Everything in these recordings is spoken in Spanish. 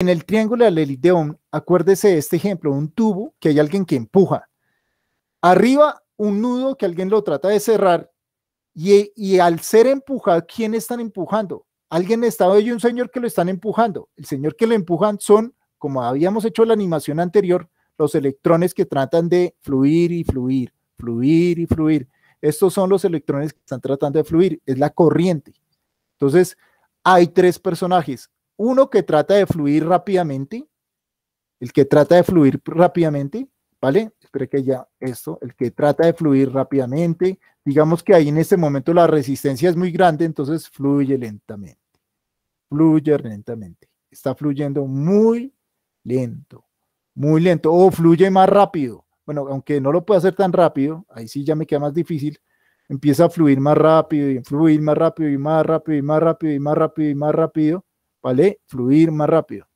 En el triángulo de helideón, acuérdese de este ejemplo, un tubo que hay alguien que empuja. Arriba un nudo que alguien lo trata de cerrar y, al ser empujado, ¿quién están empujando? Alguien está, y un señor que lo están empujando. El señor que lo empujan son, como habíamos hecho la animación anterior, los electrones que tratan de fluir y fluir, fluir y fluir. Estos son los electrones que están tratando de fluir, es la corriente. Entonces, hay tres personajes, uno que trata de fluir rápidamente, el que trata de fluir rápidamente, ¿vale? Espera que ya esto, el que trata de fluir rápidamente, digamos que ahí en este momento la resistencia es muy grande, entonces fluye lentamente, fluye lentamente, está fluyendo muy lento, muy lento, o fluye más rápido, bueno, aunque no lo pueda hacer tan rápido, ahí sí ya me queda más difícil, empieza a fluir más rápido y fluir más rápido y más rápido y más rápido y más rápido y más rápido, ¿vale? Fluir más rápido.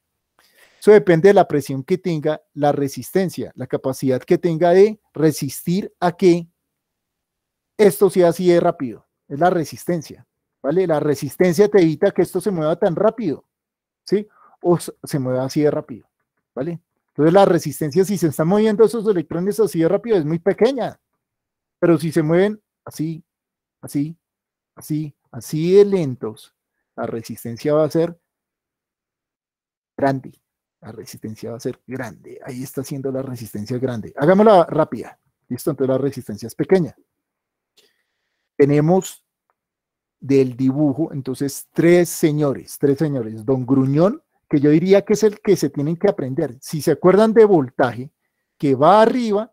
Eso depende de la presión que tenga, la resistencia, la capacidad que tenga de resistir a que esto sea así de rápido. Es la resistencia, ¿vale? La resistencia te evita que esto se mueva tan rápido, ¿sí? O se mueva así de rápido, ¿vale? Entonces la resistencia, si se están moviendo esos electrones así de rápido, es muy pequeña. Pero si se mueven así, así, así, así de lentos, la resistencia va a ser grande. La resistencia va a ser grande. Ahí está siendo la resistencia grande. Hagámosla rápida. Listo, entonces la resistencia es pequeña. Tenemos del dibujo, entonces, tres señores, tres señores. Don Gruñón, que yo diría que es el que se tienen que aprender. Si se acuerdan de voltaje, que va arriba,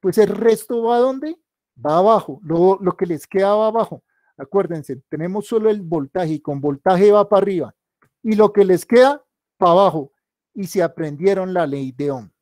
pues el resto va a dónde? Va abajo. Lo, lo que les queda va abajo. Acuérdense, tenemos solo el voltaje y con voltaje va para arriba. Y lo que les queda abajo y se aprendieron la ley de hombre.